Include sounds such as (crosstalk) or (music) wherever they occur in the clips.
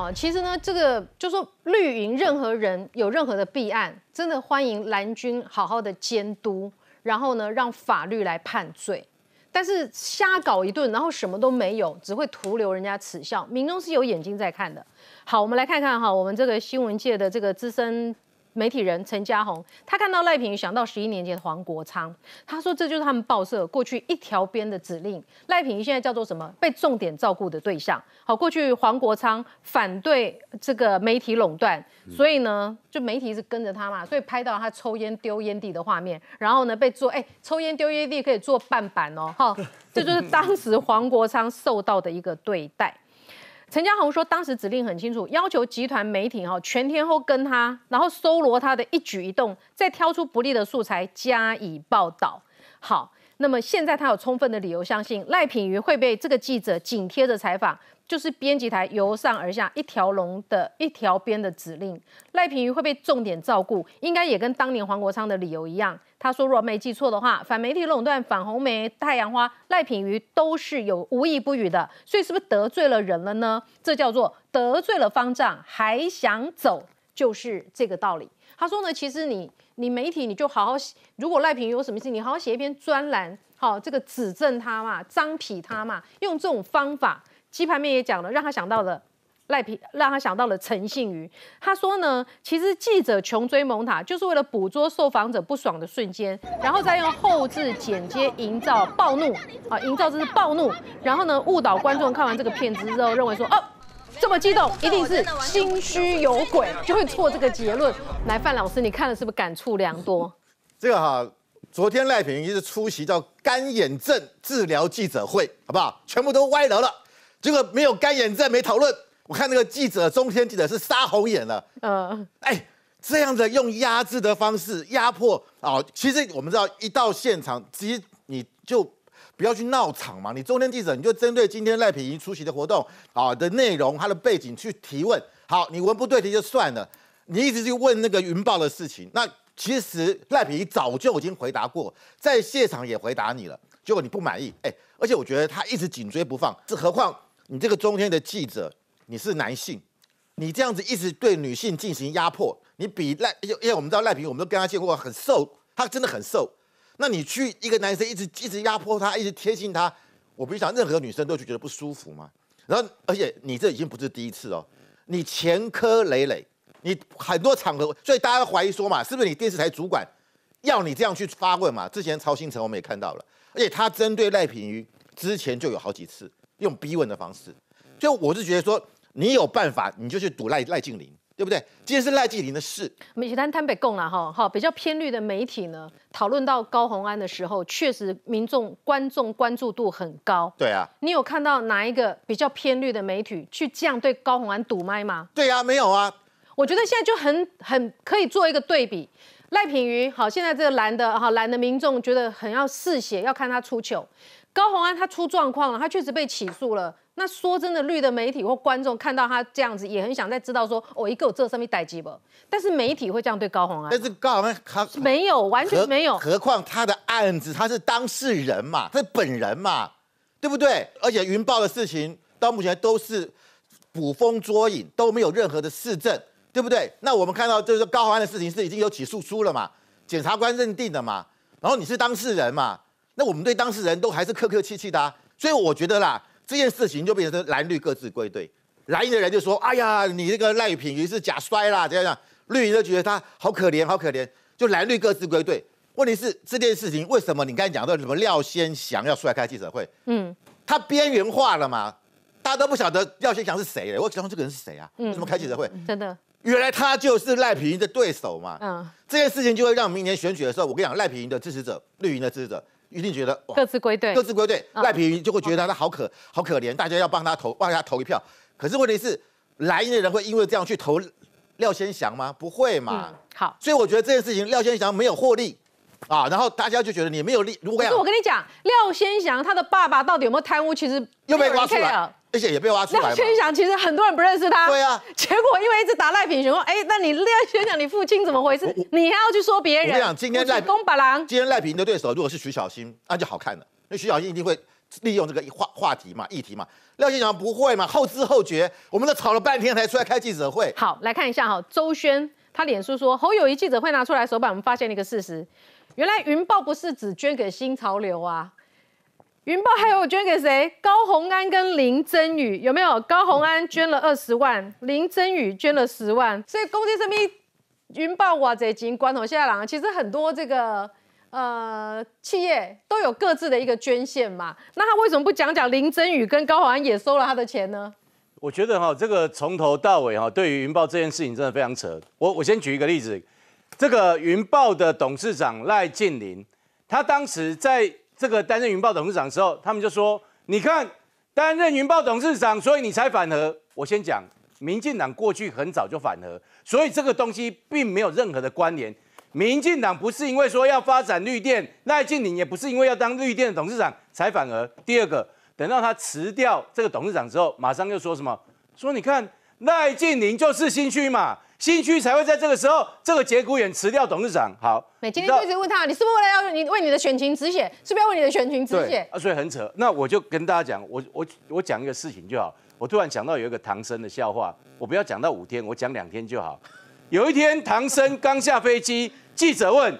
哦，其实呢，这个就说绿营任何人有任何的弊案，真的欢迎蓝军好好的监督，然后呢，让法律来判罪。但是瞎搞一顿，然后什么都没有，只会徒留人家耻笑。民众是有眼睛在看的。好，我们来看看，哈，我们这个新闻界的这个资深。媒体人陈嘉宏，他看到赖品妤想到十一年前黄国昌，他说这就是他们报社过去一条边的指令。赖品妤现在叫做什么？被重点照顾的对象。好，过去黄国昌反对这个媒体垄断，所以呢，就媒体是跟着他嘛，所以拍到他抽烟丢烟蒂的画面，然后呢被做哎抽烟丢烟蒂可以做半版哦，好，这就是当时黄国昌受到的一个对待。陈嘉宏说，当时指令很清楚，要求集团媒体哈全天候跟他，然后搜罗他的一举一动，再挑出不利的素材加以报道。好，那么现在他有充分的理由相信赖品瑜会被这个记者紧贴着采访。就是编辑台由上而下一条龙的一条边的指令，赖品瑜会被重点照顾，应该也跟当年黄国昌的理由一样。他说，若没记错的话，反媒体垄断、反红媒、太阳花，赖品瑜都是有无意不语的，所以是不是得罪了人了呢？这叫做得罪了方丈还想走，就是这个道理。他说呢，其实你你媒体你就好好，如果赖品瑜有什么事，你好好写一篇专栏，好这个指正他嘛，张皮他嘛，用这种方法。基排面也讲了，让他想到了赖皮，让他想到了陈信鱼。他说呢，其实记者穷追猛打，就是为了捕捉受访者不爽的瞬间，然后再用后置剪接营造暴怒啊，营造这是暴怒。然后呢，误导观众看完这个片子之后，认为说哦，这么激动，一定是心虚有鬼，就会错这个结论。来，范老师，你看了是不是感触良多？这个哈，昨天赖品一是出席到干眼症治疗记者会，好不好？全部都歪楼了。结果没有干眼症，没讨论。我看那个记者，中天记者是杀红眼了。嗯，哎，这样的用压制的方式压迫啊！其实我们知道，一到现场，其实你就不要去闹场嘛。你中天记者，你就针对今天赖品宜出席的活动啊的内容、他的背景去提问。好，你文不对题就算了。你一直去问那个云豹的事情，那其实赖品宜早就已经回答过，在现场也回答你了。结果你不满意，哎，而且我觉得他一直紧追不放，这何况。你这个中天的记者，你是男性，你这样子一直对女性进行压迫，你比赖，因为我们知道赖平，我们都跟他见过，很瘦，他真的很瘦。那你去一个男生一直一直压迫他，一直贴近他，我不想任何女生都觉得不舒服嘛。然后，而且你这已经不是第一次哦，你前科累累，你很多场合，所以大家怀疑说嘛，是不是你电视台主管要你这样去发问嘛？之前曹新成我们也看到了，而且他针对赖品瑜之前就有好几次。用逼问的方式，所以我是觉得说，你有办法，你就去堵赖赖静林。对不对？今天是赖静林的事。我们丹坦北讲了哈，哈，比较偏绿的媒体呢，讨论到高宏安的时候，确实民众观众关注度很高。对啊。你有看到哪一个比较偏绿的媒体去这样对高宏安堵麦吗？对啊，没有啊。我觉得现在就很很可以做一个对比，赖品瑜好，现在这个蓝的哈蓝的民众觉得很要嗜血，要看他出糗。高宏安他出状况了，他确实被起诉了。那说真的，绿的媒体或观众看到他这样子，也很想再知道说，哦，一个有这上面逮几不？但是媒体会这样对高宏安？但是高宏安他没有，完全没有。何况他的案子，他是当事人嘛，他是本人嘛，对不对？而且云豹的事情到目前都是捕风捉影，都没有任何的事证，对不对？那我们看到就是高宏安的事情是已经有起诉书了嘛，检察官认定的嘛，然后你是当事人嘛。那我们对当事人都还是客客气气的，啊，所以我觉得啦，这件事情就变成蓝绿各自归队，蓝营的人就说：“哎呀，你这个赖品妤是假摔啦。”这样样。”绿营就觉得他好可怜，好可怜，就蓝绿各自归队。问题是这件事情为什么？你刚才讲到什么廖先祥要出来开记者会？嗯，他边缘化了嘛？大家都不晓得廖先祥是谁。我只说这个人是谁啊？嗯，怎么开记者会？真的，原来他就是赖品妤的对手嘛。嗯，这件事情就会让明年选举的时候，我跟你讲，赖品妤的支持者、绿营的支持者。一定觉得各自归队，各自归队。赖品妤就会觉得他好可好可怜，大家要帮他投，帮他投一票。可是问题是，来伊的人会因为这样去投廖先祥吗？不会嘛。好，所以我觉得这件事情廖先祥没有获利啊，然后大家就觉得你没有利。可是我跟你讲，廖先祥他的爸爸到底有没有贪污？其实又被挖出来了。而且也被挖出来吗？廖先祥其实很多人不认识他。对啊，结果因为一直打赖品雄，哎，那你廖先生，你父亲怎么回事？你还要去说别人？跟你生，今天赖品的对手如果是徐小新，那就好看了。那徐小新一定会利用这个话话题嘛、议题嘛。廖先生不会嘛，后知后觉，我们都吵了半天才出来开记者会。好，来看一下哈，周轩他脸书说，侯友谊记者会拿出来手板，我们发现了一个事实，原来云豹不是只捐给新潮流啊。云豹还有捐给谁？高红安跟林真宇有没有？高红安捐了二十万，林真宇捐了十万，所以公听声明，云豹哇这警关头下郎，其实很多这个呃企业都有各自的一个捐献嘛。那他为什么不讲讲林真宇跟高红安也收了他的钱呢？我觉得哈，这个从头到尾哈，对于云豹这件事情真的非常扯。我我先举一个例子，这个云豹的董事长赖静林，他当时在。这个担任云豹董事长的时候，他们就说：“你看，担任云豹董事长，所以你才反核。”我先讲，民进党过去很早就反核，所以这个东西并没有任何的关联。民进党不是因为说要发展绿电，赖进宁也不是因为要当绿电的董事长才反核。第二个，等到他辞掉这个董事长之后，马上又说什么：“说你看，赖进宁就是心虚嘛。”新区才会在这个时候、这个节骨眼辞掉董事长。好，今天一直问他，你是不是为了要你为你的选情止血？是不是要为你的选情止血？啊，所以很扯。那我就跟大家讲，我我我讲一个事情就好。我突然想到有一个唐僧的笑话，我不要讲到五天，我讲两天就好。有一天，唐僧刚下飞机，记者问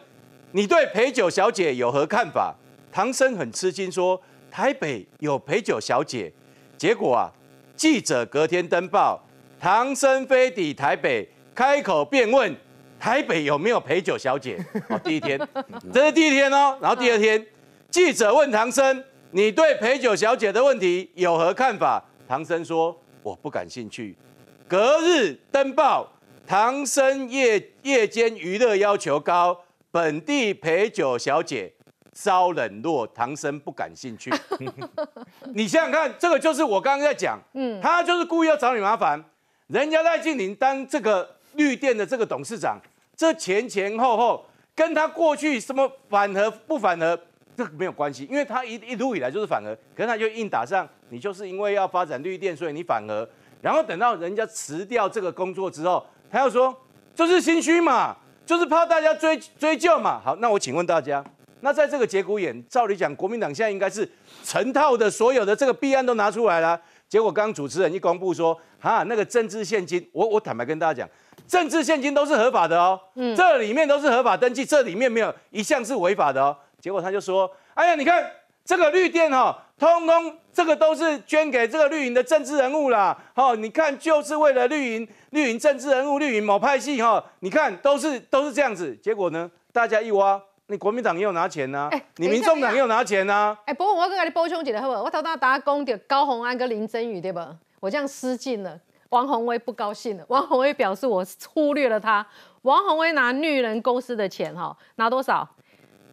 你对陪酒小姐有何看法？唐僧很吃惊，说台北有陪酒小姐。结果啊，记者隔天登报，唐僧飞抵台北。开口便问台北有没有陪酒小姐？(laughs) 哦，第一天，这是第一天哦。然后第二天，记者问唐僧：“你对陪酒小姐的问题有何看法？”唐僧说：“我不感兴趣。”隔日登报，唐僧夜夜间娱乐要求高，本地陪酒小姐稍冷落，唐僧不感兴趣。(laughs) 你想想看，这个就是我刚刚在讲，嗯，他就是故意要找你麻烦。人家赖静玲当这个。绿电的这个董事长，这前前后后跟他过去什么反核不反核，这没有关系，因为他一一路以来就是反核，可是他就硬打上你就是因为要发展绿电，所以你反核，然后等到人家辞掉这个工作之后，他又说就是心虚嘛，就是怕大家追追究嘛。好，那我请问大家，那在这个节骨眼，照理讲国民党现在应该是成套的所有的这个弊案都拿出来了，结果刚主持人一公布说，哈那个政治现金，我我坦白跟大家讲。政治现金都是合法的哦，嗯，这里面都是合法登记，这里面没有一项是违法的哦。结果他就说：“哎呀，你看这个绿电哈，通通这个都是捐给这个绿营的政治人物啦，哈，你看就是为了绿营，绿营政治人物，绿营某派系哈，你看都是都是这样子。结果呢，大家一挖，你国民党又拿钱呐，你民众党又拿钱呐。哎，不过我要跟阿补充兄弟好不？好？我头先打工的高红安跟林真雨对不？我这样失敬了。”王宏威不高兴了。王宏威表示，我忽略了他。王宏威拿绿人公司的钱，哈，拿多少？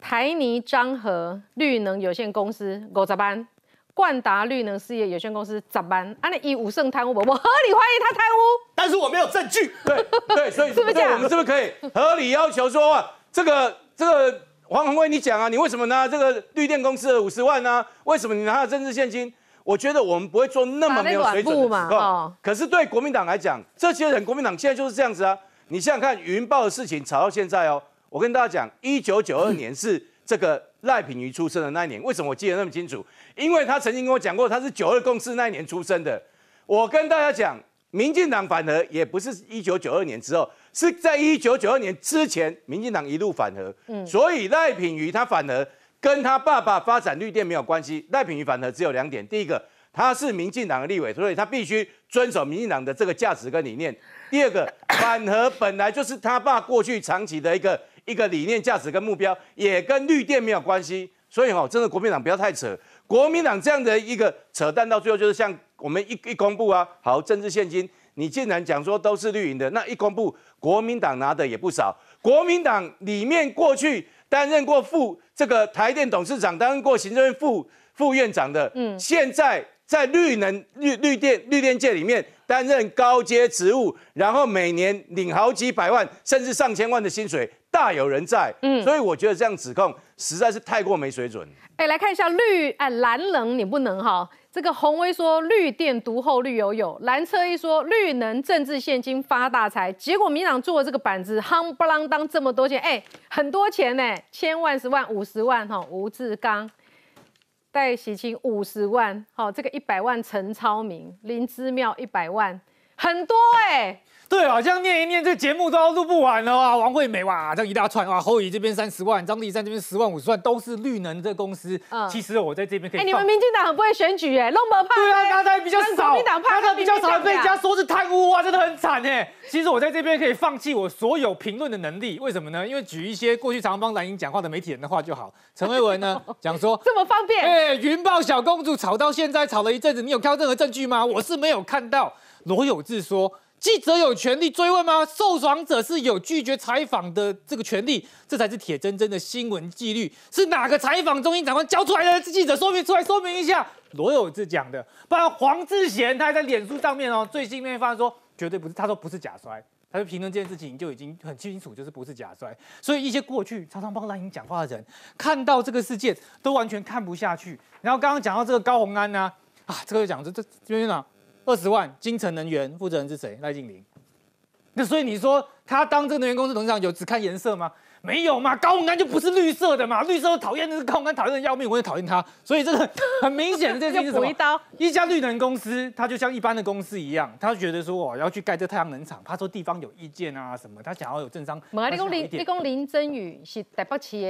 台泥张和绿能有限公司，五十班，冠达绿能事业有限公司咋办？啊，你以五圣贪污，我合理怀疑他贪污，但是我没有证据。对对，所以 (laughs) 是不是我们是不是可以合理要求说，这个这个王宏威，你讲啊，你为什么拿这个绿电公司的五十万呢？为什么你拿了政治现金？我觉得我们不会做那么没有水准的指控，可是对国民党来讲，这些人国民党现在就是这样子啊！你想想看，《云豹的事情吵到现在哦。我跟大家讲，一九九二年是这个赖品妤出生的那一年。为什么我记得那么清楚？因为他曾经跟我讲过，他是九二共识那一年出生的。我跟大家讲，民进党反核也不是一九九二年之后，是在一九九二年之前，民进党一路反核。嗯，所以赖品妤他反而。跟他爸爸发展绿电没有关系。赖品妤反核只有两点：第一个，他是民进党的立委，所以他必须遵守民进党的这个价值跟理念；第二个，反核本来就是他爸过去长期的一个一个理念、价值跟目标，也跟绿电没有关系。所以哈，真的国民党不要太扯。国民党这样的一个扯淡，到最后就是像我们一一公布啊，好，政治现金，你竟然讲说都是绿营的，那一公布，国民党拿的也不少。国民党里面过去。担任过副这个台电董事长，担任过行政院副副院长的，嗯，现在在绿能绿绿电绿电界里面。担任高阶职务，然后每年领好几百万甚至上千万的薪水，大有人在。嗯，所以我觉得这样指控实在是太过没水准。哎，来看一下绿哎蓝能你不能哈，这个洪威说绿电毒后绿油油，蓝车一说绿能政治现金发大财，结果民党做这个板子夯不啷当这么多钱，哎，很多钱呢，千万十万五十万哈，吴志刚。在洗清五十万，好，这个一百万陈超明林之妙一百万。很多哎，对啊，这样念一念，这节目都要录不完了啊！王惠美哇，这样一大串啊，侯宇这边三十万，张丽山这边十万、五十万，都是绿能这公司。嗯，其实我在这边可以。哎，你们民进党很不会选举哎，弄不怕。对啊，刚才比较少，民大的比较少被加说是贪污啊，真的很惨哎。其实我在这边可以放弃我所有评论的能力，为什么呢？因为举一些过去常常帮蓝营讲话的媒体人的话就好。陈慧文呢 (laughs) 讲说这么方便哎，云豹小公主吵到现在吵了一阵子，你有看任何证据吗？我是没有看到。罗有志说：“记者有权利追问吗？受访者是有拒绝采访的这个权利，这才是铁铮铮的新闻纪律。是哪个采访中心长官教出来的记者？说明出来，说明一下。”罗有志讲的。不然黄志贤，他还在脸书上面哦，最新面发说绝对不是，他说不是假摔，他就评论这件事情就已经很清楚，就是不是假摔。所以一些过去常常帮赖因讲话的人，看到这个事件都完全看不下去。然后刚刚讲到这个高红安呢，啊，这个讲这这院长。二十万京城能源负责人是谁？赖静玲。那所以你说他当这个能源公司董事长，有只看颜色吗？没有嘛，高污安就不是绿色的嘛，绿色讨厌的是高污安，讨厌的要命，我也讨厌他。所以这个很明显的，这其实什么？一家绿能公司，他就像一般的公司一样，他觉得说我要去盖这太阳能厂，他说地方有意见啊什么，他想要有政商。没有，你讲林，你功林真雨是台北起。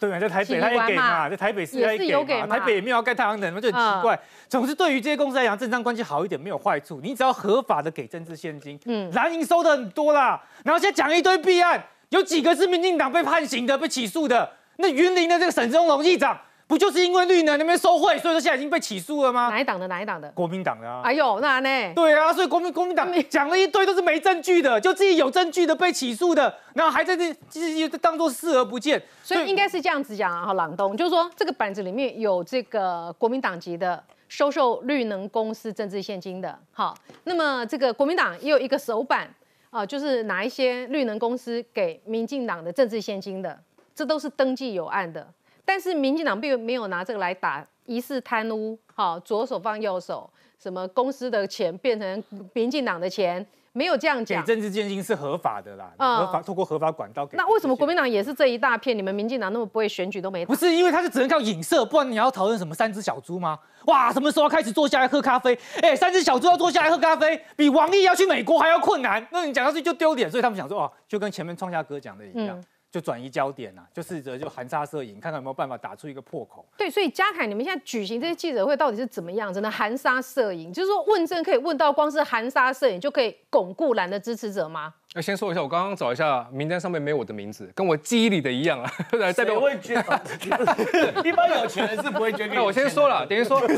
对啊，在台北他也给嘛，在台北市他也给嘛，台北也没有盖太阳能嘛，就很奇怪。总之，对于这些公司来讲，政商关系好一点没有坏处。你只要合法的给政治现金，嗯，蓝营收的很多啦。然后现在讲一堆弊案，有几个是民进党被判刑的、被起诉的。那云林的这个沈宗龙议长。不就是因为绿能那边收贿，所以说现在已经被起诉了吗？哪一党的？哪一党的？国民党的啊！哎呦，那呢？对啊，所以国民国民党讲了一堆都是没证据的，就自己有证据的被起诉的，然后还在这自己当做视而不见。所以应该是这样子讲啊，好，朗东就是说这个板子里面有这个国民党籍的收受绿能公司政治现金的，好，那么这个国民党有一个首板啊，就是拿一些绿能公司给民进党的政治现金的，这都是登记有案的。但是民进党并没有拿这个来打疑似贪污，好左手放右手，什么公司的钱变成民进党的钱，没有这样讲。政治建金是合法的啦，法通过合法管道给。那为什么国民党也是这一大片？你们民进党那么不会选举都没？不是，因为他是只能靠影射，不然你要讨论什么三只小猪吗？哇，什么时候开始坐下来喝咖啡？哎，三只小猪要坐下来喝咖啡，比王毅要去美国还要困难。那你讲下去就丢脸，所以他们想说，哦，就跟前面创下哥讲的一样。就转移焦点啊，就试着就含沙射影，看看有没有办法打出一个破口。对，所以嘉凯，你们现在举行这些记者会到底是怎么样？真的含沙射影，就是说问政可以问到，光是含沙射影就可以巩固蓝的支持者吗？要先说一下，我刚刚找一下名单上面没有我的名字，跟我记忆里的一样啊，对 (laughs) 代表会捐，一般有钱人是不会捐。那我先说了，等于说，所以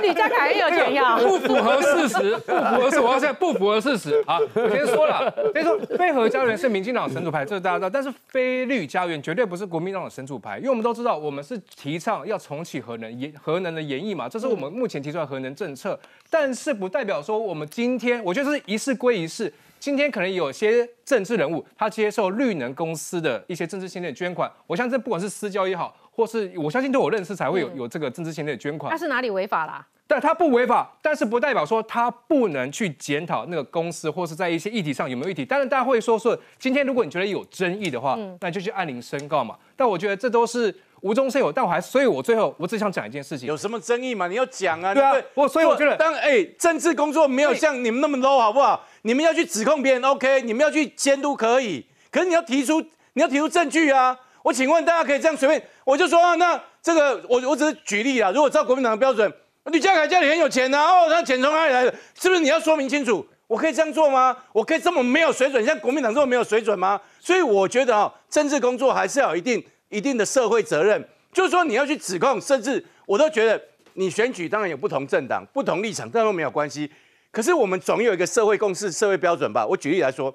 李家凯很有钱呀。(laughs) 不符合事实，不符合我，现在不符合事实啊！我先说了，所以说飞核家园是民进党神主牌，这是大家知道。但是飞绿家园绝对不是国民党的神主牌，因为我们都知道，我们是提倡要重启核能研，核能的研议嘛，这是我们目前提出来的核能政策。但是不代表说我们今天，我就是一次。归一是今天可能有些政治人物他接受绿能公司的一些政治性的捐款，我相信不管是私交也好，或是我相信都有认识才会有有这个政治性的捐款。他是哪里违法啦？但他不违法，但是不代表说他不能去检讨那个公司或是在一些议题上有没有议题。当然，大家会说说，今天如果你觉得有争议的话，那就去按铃申告嘛。但我觉得这都是。无中生有，但我还，所以我最后我只想讲一件事情。有什么争议吗？你要讲啊。对啊，我所以我觉得，但哎，政治工作没有像你们那么 low，好不好？你们要去指控别人，OK？你们要去监督可以，可是你要提出你要提出证据啊！我请问大家可以这样随便？我就说，那这个我我只是举例啊。如果照国民党的标准，吕家凯家里很有钱啊，哦，那钱从哪里来的？是不是你要说明清楚？我可以这样做吗？我可以这么没有水准？像国民党这么没有水准吗？所以我觉得啊，政治工作还是要一定。一定的社会责任，就是说你要去指控，甚至我都觉得你选举当然有不同政党、不同立场，这都没有关系。可是我们总有一个社会共识、社会标准吧？我举例来说，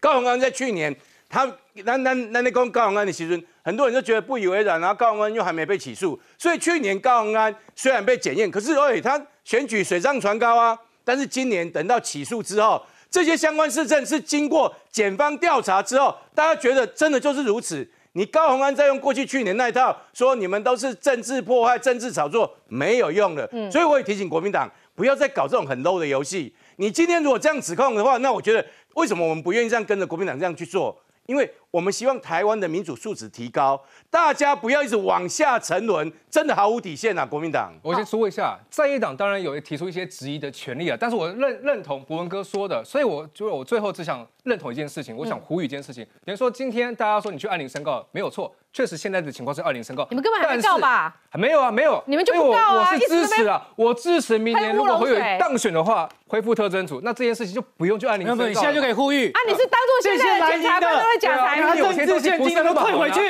高宏安在去年，他那那那那高高永安的提讯，很多人都觉得不以为然，然后高宏安又还没被起诉。所以去年高宏安虽然被检验，可是哎，他选举水涨船高啊。但是今年等到起诉之后，这些相关事证是经过检方调查之后，大家觉得真的就是如此。你高鸿安再用过去去年那一套说你们都是政治迫害、政治炒作，没有用的。所以我也提醒国民党，不要再搞这种很 low 的游戏。你今天如果这样指控的话，那我觉得为什么我们不愿意这样跟着国民党这样去做？因为。我们希望台湾的民主素质提高，大家不要一直往下沉沦，真的毫无底线啊！国民党，我先说一下，在野党当然有提出一些质疑的权利啊，但是我认认同博文哥说的，所以我就我最后只想认同一件事情，我想呼吁一件事情，比如说今天大家说你去二零申告没有错，确实现在的情况是二零申告，你们根本还没告吧？没有啊，没有，你们就不报啊？我是支持啊，我支持明年如果会有当选的话，恢复特征组，那这件事情就不用去二零申报。没有，你现在就可以呼吁。啊，你是当做现在的监察院都在讲台。把这些现金都退回去，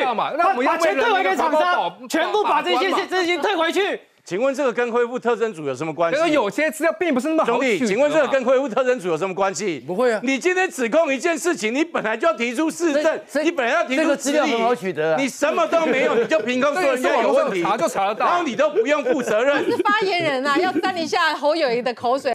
把钱退回给厂商全部把这些资金退回去。(laughs) 请问这个跟恢复特征组有什么关系？有些资料并不是那么兄弟，请问这个跟恢复特征组有什么关系？不会啊，你今天指控一件事情，你本来就要提出市证，你本来要提出资料很好取得，你什么都没有，(laughs) 你就凭空说人家有问题，然后你都不用负责任。是发言人啊，要沾一下侯友谊的口水。